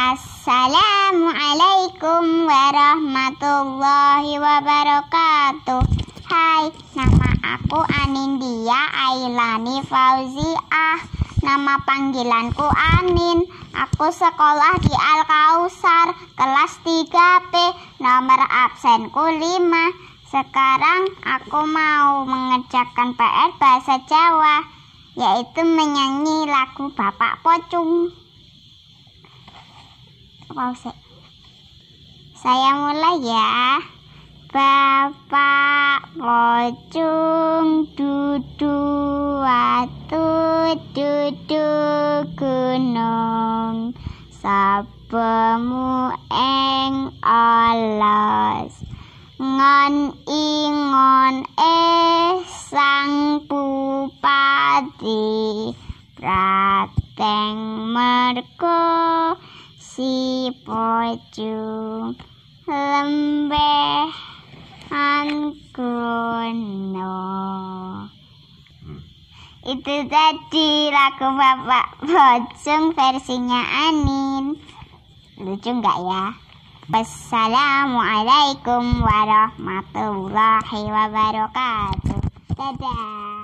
Assalamualaikum warahmatullahi wabarakatuh Hai, nama aku Anindia Ailani Fauziah Nama panggilanku Anin Aku sekolah di Al-Kausar Kelas 3P Nomor absenku 5 Sekarang aku mau mengerjakan PR Bahasa Jawa Yaitu menyanyi lagu Bapak Pocung palsu. Saya mulai ya. Bapak pocong duduk watu duduk gunung sabemu eng alas ngon ingon eh sang bupati prateng merko si pocong lembehan kuno hmm. itu tadi lagu bapak pocong versinya Anin lucu nggak ya Wassalamualaikum warahmatullahi wabarakatuh dadah